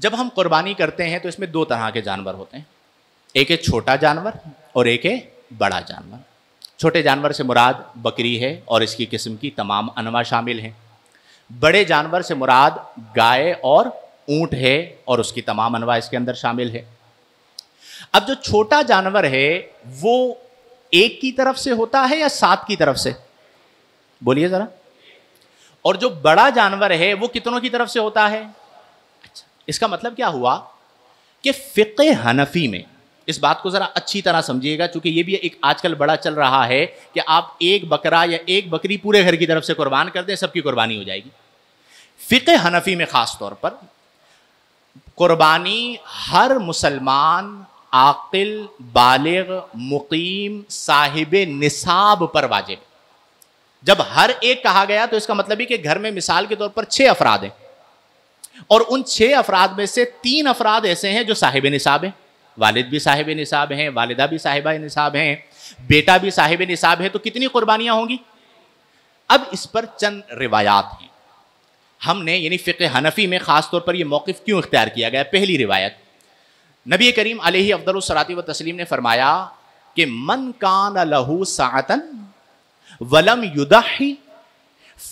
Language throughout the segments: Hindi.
जब हम कुर्बानी करते हैं तो इसमें दो तरह के जानवर होते हैं एक है छोटा जानवर और एक है बड़ा जानवर छोटे जानवर से मुराद बकरी है और इसकी किस्म की तमाम अनवा शामिल हैं बड़े जानवर से मुराद गाय और ऊँट है और उसकी तमाम अनवा इसके अंदर शामिल है अब जो छोटा जानवर है वो एक की तरफ से होता है या सात की तरफ से बोलिए ज़रा और जो बड़ा जानवर है वो कितनों की तरफ से होता है इसका मतलब क्या हुआ कि फ़िक हनफी में इस बात को ज़रा अच्छी तरह समझिएगा चूंकि ये भी एक आजकल बड़ा चल रहा है कि आप एक बकरा या एक बकरी पूरे घर की तरफ से कुर्बान कर दें सबकी कुर्बानी हो जाएगी फ़िक हनफी में ख़ास तौर पर कुर्बानी हर मुसलमान आकिल बालग मुकीम साहिब निसाब पर वाजिब जब हर एक कहा गया तो इसका मतलब ही कि घर में मिसाल के तौर पर छः अफराद हैं और उन छः अफराद में से तीन अफराद ऐसे हैं जो साहिब निसाब हैं वालिद भी साहिब निसाब हैं वालदा भी साहिबा निसाब हैं बेटा भी साहिब निसाब है तो कितनी कुर्बानियाँ होंगी अब इस पर चंद रिवायात हैं हमने यानी फ़िक हनफी में ख़ास तौर पर यह मौक़ क्यों इख्तियार किया गया पहली रिवायत नबी करीम अलही व तस्लीम ने फरमाया कि मन कान लहू सातन वलम युदाही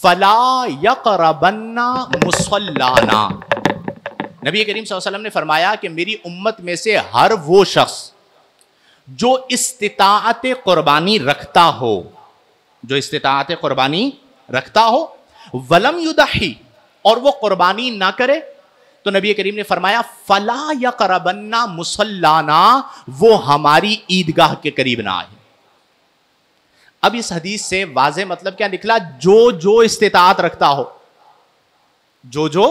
फला यकरबन्ना मुसल्लाना नबी करीम वसल्लम ने फरमाया कि मेरी उम्मत में से हर वो शख्स जो इस्तात क़ुरबानी रखता हो जो इस्तात क़ुरबानी रखता हो वलम युदाही और वो क़ुरबानी ना करे तो नबी करीम ने फरमाया फला या करबन्ना मुसल्लाना वो हमारी ईदगाह के करीब ना आए अब इस हदीस से वाजे मतलब क्या निकला जो जो इस्तात रखता हो जो जो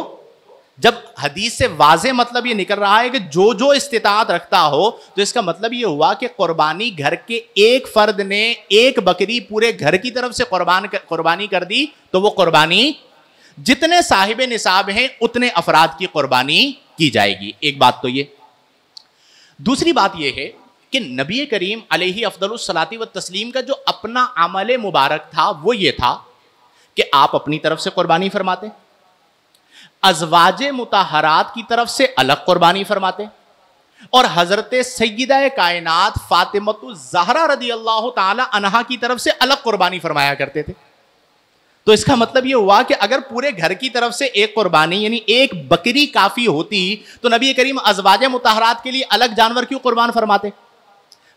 जब हदीस से वाजे मतलब ये निकल रहा है कि जो जो इस्तात रखता हो तो इसका मतलब ये हुआ कि कुर्बानी घर के एक फर्द ने एक बकरी पूरे घर की तरफ से कुर्बान कुर्बानी कर दी तो वो कुर्बानी जितने साहिब निसाब हैं उतने अफराद की कुर्बानी की जाएगी एक बात तो ये दूसरी बात यह है कि नबी करीम अलही अफदलसलाती व तस्लीम का जो अपना अमल मुबारक था वो ये था कि आप अपनी तरफ से कुर्बानी फरमाते अजवाज मुताहरात की तरफ से अलग कुर्बानी फरमाते और हजरत सयद कायनात फातिमत जहरा रदी अल्लाह तहा की तरफ से अलग कुर्बानी फरमाया करते थे तो इसका मतलब यह हुआ कि अगर पूरे घर की तरफ से एक कुर्बानी यानी एक बकरी काफी होती तो नबी करीम अजवाज मुताहरात के लिए अलग जानवर क्यों कुर्बान फरमाते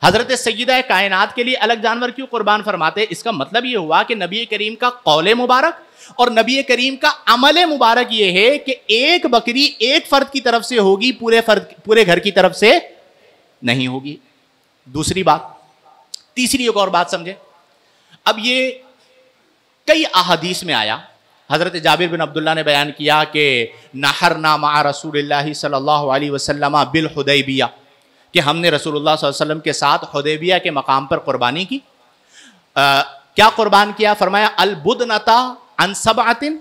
हजरत सईद कायनात के लिए अलग जानवर क्यों कुर्बान फरमाते इसका मतलब ये हुआ कि नबी करीम का कौल मुबारक और नबी करीम का अमल मुबारक ये है कि एक बकरी एक फर्द की तरफ से होगी पूरे फर्द पूरे घर की तरफ से नहीं होगी दूसरी बात तीसरी एक और बात समझे अब ये कई अहादीस में आया हज़रत जाबिर बिन अब्दुल्ला ने बयान किया कि नाहर नामा रसूल सल्ला वसलमा बिल हुदैबिया कि हमने रसूलुल्लाह वसल्लम के साथ हदेबिया के मकाम पर कुर्बानी की आ, क्या कुर्बान किया फरमाया अलबुदनता अनसब आतिन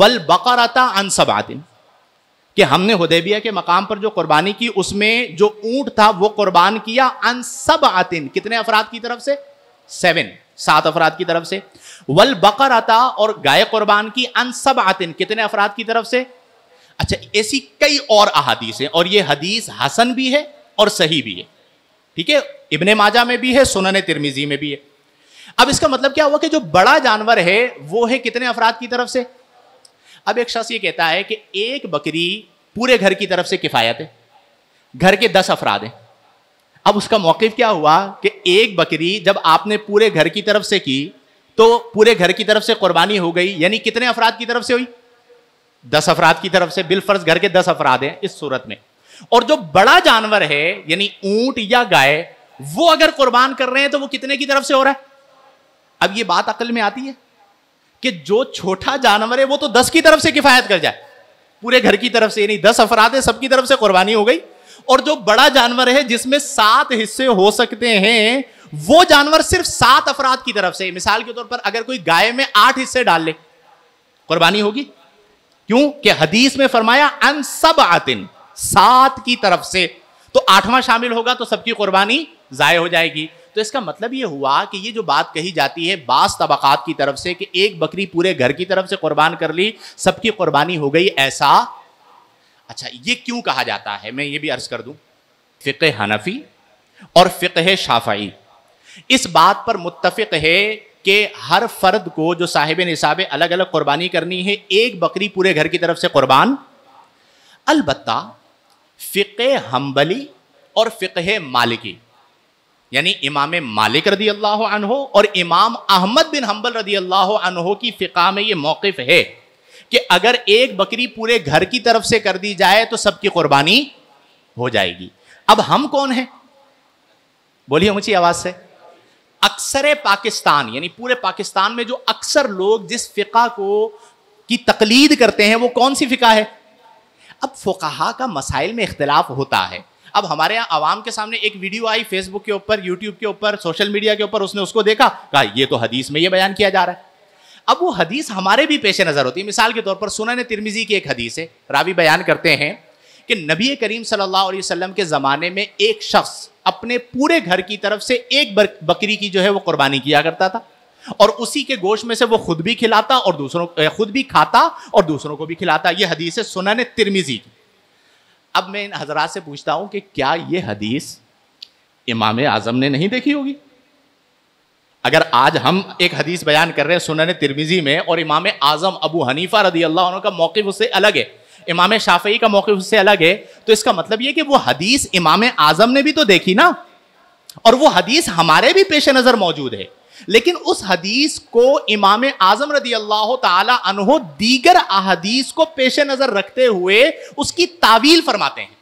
वल बकरता अनसब आतिन कि हमने हदेबिया के मकाम पर जो कुर्बानी की उसमें जो ऊंट था वो कुर्बान किया सब आतिन कितने अफराद की तरफ से सेवन सात अफराद की तरफ से वल बकर आता और गाय कुर्बान की अनसब आतिन कितने अफराद की तरफ से अच्छा ऐसी कई और अहादीस हैं और ये हदीस हसन भी है और सही भी है ठीक है इब्ने माजा में भी है सुनने तिरमिजी में भी है अब इसका मतलब क्या हुआ कि जो बड़ा जानवर है वो है कितने अफराद की तरफ से अब एक शख्स ये कहता है कि एक बकरी पूरे घर की तरफ से किफ़ायत है घर के दस अफराद हैं अब उसका मौकफ क्या हुआ कि एक बकरी जब आपने पूरे घर की तरफ से की तो पूरे घर की तरफ से कुर्बानी हो गई यानी कितने अफराद की तरफ से हुई दस अफराद की तरफ से बिलफर्ज घर के दस अफराद हैं इस सूरत में और जो बड़ा जानवर है यानी ऊंट या गाय वो अगर कुर्बान कर रहे हैं तो वो कितने की तरफ से हो रहा है अब ये बात अकल में आती है कि जो छोटा जानवर है वो तो दस की तरफ से किफायत कर जाए पूरे घर की तरफ से यानी दस अफराद है सबकी तरफ से कुर्बानी हो गई और जो बड़ा जानवर है जिसमें सात हिस्से हो सकते हैं वो जानवर सिर्फ सात अफराद की तरफ से मिसाल के तौर पर अगर कोई गाय में आठ हिस्से डाल ले कुर्बानी होगी क्यों कि हदीस में फरमाया अन सब आतिन सात की तरफ से तो आठवां शामिल होगा तो सबकी कुर्बानी ज़ाय हो जाएगी तो इसका मतलब ये हुआ कि ये जो बात कही जाती है बास तबक़ात की तरफ से कि एक बकरी पूरे घर की तरफ से कुर्बान कर ली सबकी कुर्बानी हो गई ऐसा अच्छा ये क्यों कहा जाता है मैं ये भी अर्ज कर दूं फ़िक हनफी और फ़िक शाफाई इस बात पर मुतफिक है कि हर फर्द को जो साहिब निसाब अलग अलग कुर्बानी करनी है एक बकरी पूरे घर की तरफ से कुर्बान अलबत्ता फ़िक हम्बली और फ़िक़े मालिकी यानी इमाम मालिक रदी अल्लाह अनहो और इमाम अहमद बिन हम्बल रदी अल्लाह अनहो की फ़िका में ये मौक़ है कि अगर एक बकरी पूरे घर की तरफ से कर दी जाए तो सबकी कुर्बानी हो जाएगी अब हम कौन हैं बोलिए ऊंची आवाज़ से अक्सर पाकिस्तान यानी पूरे पाकिस्तान में जो अक्सर लोग जिस फ़िका को की तकलीद करते हैं वो कौन सी फ़िका है अब फ़ुकहा का मसाइल में इख्तलाफ होता है अब हमारे यहाँ आवाम के सामने एक वीडियो आई फेसबुक के ऊपर यूट्यूब के ऊपर सोशल मीडिया के ऊपर उसने उसको देखा कहा ये तो हदीस में ये बयान किया जा रहा है अब वो हदीस हमारे भी पेशे नज़र होती है मिसाल के तौर पर सुनन तिरमिजी की एक हदीस है रावी बयान करते हैं कि नबी करीम सल्लल्लाहु अलैहि वसल्लम के ज़माने में एक शख्स अपने पूरे घर की तरफ से एक बकरी की जो है वो कुर्बानी किया करता था और उसी के गोश्त में से वो खुद भी खिलाता और दूसरों खुद भी खाता और दूसरों को भी खिलाता ये हदीस है सुनन तिरमिजी की अब मैं इन हजरात से पूछता हूं कि क्या ये हदीस इमाम आजम ने नहीं देखी होगी अगर आज हम एक हदीस बयान कर रहे हैं सुनन तिरमिजी में और इमाम आजम अबू हनीफा रदी अल्लाह का मौके उससे अलग है इमाम शाफई का मौके उससे अलग है तो इसका मतलब यह कि वो हदीस इमाम आजम ने भी तो देखी ना और वो हदीस हमारे भी पेश नज़र मौजूद है लेकिन उस हदीस को इमाम आजम रदी अल्लाह तहो दीगर अहदीस को पेश नज़र रखते हुए उसकी तावील फरमाते हैं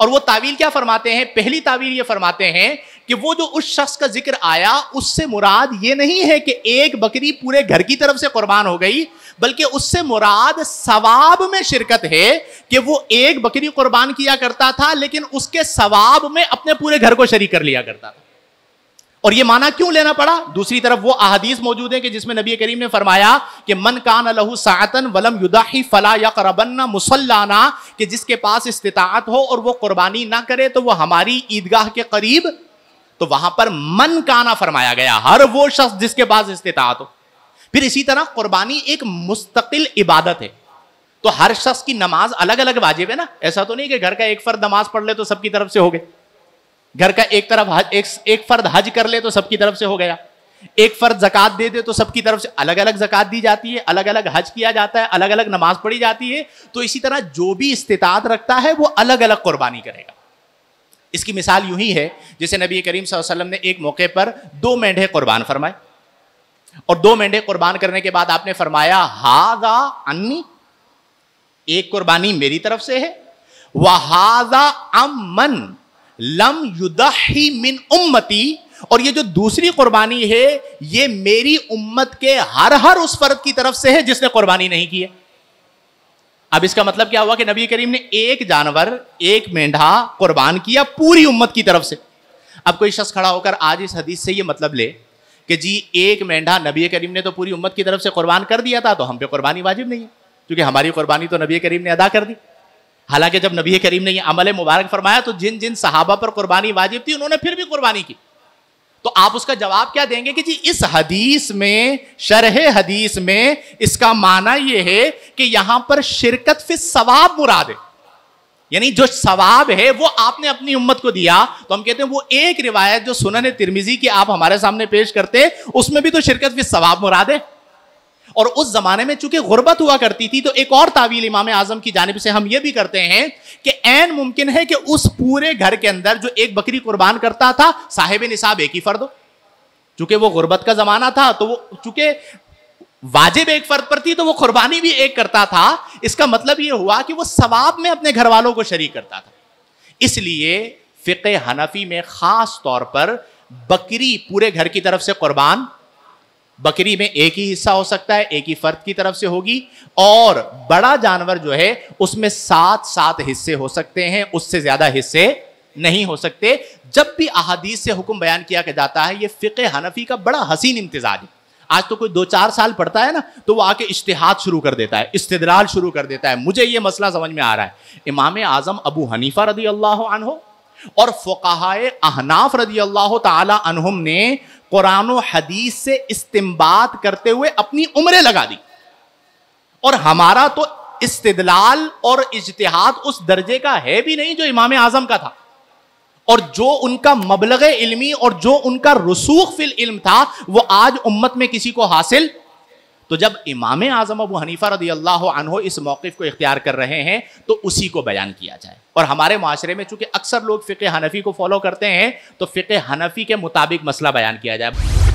और वो तावील क्या फरमाते हैं पहली तावील ये फरमाते हैं कि वो जो उस शख्स का जिक्र आया उससे मुराद ये नहीं है कि एक बकरी पूरे घर की तरफ से कुर्बान हो गई बल्कि उससे मुराद सवाब में शिरकत है कि वो एक बकरी कुर्बान किया करता था लेकिन उसके सवाब में अपने पूरे घर को शरीक कर लिया करता था और ये माना क्यों लेना पड़ा दूसरी तरफ वो अहदीस मौजूद है कि जिसमें नबी करीम ने फरमाया कि मन कान लहू सातन वलम युदाही फला या करबन्ना मुसल्लाना कि जिसके पास इस्तात हो और वो कुर्बानी ना करे तो वो हमारी ईदगाह के करीब तो वहां पर मन काना फरमाया गया हर वो शख्स जिसके पास इस्तात हो फिर इसी तरह कुर्बानी एक मुस्तकिल इबादत है तो हर शख्स की नमाज अलग अलग वाजिब है ना ऐसा तो नहीं कि घर का एक फर्द नमाज पढ़ ले तो सबकी तरफ से हो गए घर का एक तरफ एक, एक फर्द हज कर ले तो सबकी तरफ से हो गया एक फर्द जकत दे दे तो सबकी तरफ से अलग अलग जकत दी जाती है अलग अलग हज किया जाता है अलग अलग नमाज पढ़ी जाती है तो इसी तरह जो भी इस्तात रखता है वो अलग अलग कुर्बानी करेगा इसकी मिसाल यूं ही है जैसे नबी करीम वसल्लम ने एक मौके पर दो मेंढे कुर्बान फरमाए और दो मेंढे कुर्बान करने के बाद आपने फरमाया हाजा अन्नी एक कुर्बानी मेरी तरफ से है वहाजा अमन लम युदही मिन उम्मती और ये जो दूसरी कुर्बानी है ये मेरी उम्मत के हर हर उस फर्द की तरफ से है जिसने कुर्बानी नहीं की है अब इसका मतलब क्या हुआ कि नबी करीम ने एक जानवर एक मेंढा कुर्बान किया पूरी उम्मत की तरफ से अब कोई शख्स खड़ा होकर आज इस हदीस से ये मतलब ले कि जी एक मेंढा नबी करीम ने तो पूरी उम्मत की तरफ से कुर्बान कर दिया था तो हम पे कुर्बानी वाजिब नहीं है क्योंकि हमारी कुर्बानी तो नबी करीम ने अदा कर दी हालांकि जब नबी करीम ने यह अमल मुबारक फरमाया तो जिन जिन सहाबा पर कुर्बानी वाजिब थी उन्होंने फिर भी कुर्बानी की तो आप उसका जवाब क्या देंगे कि जी इस हदीस में शरह हदीस में इसका माना यह है कि यहां पर शिरकत फिर सवाब मुराद है यानी जो सवाब है वो आपने अपनी उम्मत को दिया तो हम कहते हैं वो एक रिवायत जो सुनन तिरमिजी की आप हमारे सामने पेश करते उसमें भी तो शिरकत फिर सवाब मुराद है और उस जमाने में चूंकि गुर्बत हुआ करती थी तो एक और तावील इमाम आजम की जानब से हम ये भी करते हैं कि एन मुमकिन है कि उस पूरे घर के अंदर जो एक बकरी कुर्बान करता था साहेब निसाब एक ही फर्द हो चूंकि वो गुर्बत का जमाना था तो वो चूंकि वाजिब एक फर्द पर थी तो वो कुर्बानी भी एक करता था इसका मतलब ये हुआ कि वो सवाब में अपने घर वालों को शरीक करता था इसलिए फ़िक हनफी में ख़ास तौर पर बकरी पूरे घर की तरफ से कुर्बान बकरी में एक ही हिस्सा हो सकता है एक ही फर्द की तरफ से होगी और बड़ा जानवर जो है उसमें सात सात हिस्से हो सकते हैं उससे ज्यादा हिस्से नहीं हो सकते जब भी अहादीस से हुक्म बयान किया जाता है ये फ़िक हनफी का बड़ा हसीन इम्तजाज है आज तो कोई दो चार साल पढ़ता है ना तो वो आके इश्तिहाद शुरू कर देता है इस्तेदलाल शुरू कर देता है मुझे ये मसला समझ में आ रहा है इमाम आजम अबू हनीफा रदी अल्लाह और फ़ुकाए अहनाफ रदी अल्लाह तुम ने कुरान हदीस से इस्तेमाल करते हुए अपनी उम्र लगा दी और हमारा तो इस्तलाल और इजतहाद उस दर्जे का है भी नहीं जो इमाम आजम का था और जो उनका मबलग इल्मी और जो उनका रसूख फिल इल्म था वो आज उम्मत में किसी को हासिल तो जब इमाम आजम अबू हनीफा रदी अल्लाह अनहो इस मौके को इख्तियार कर रहे हैं तो उसी को बयान किया जाए और हमारे माशरे में चूंकि अक्सर लोग फ़िक हनफ़ी को फॉलो करते हैं तो फ़िक हनफ़ी के मुताबिक मसला बयान किया जाए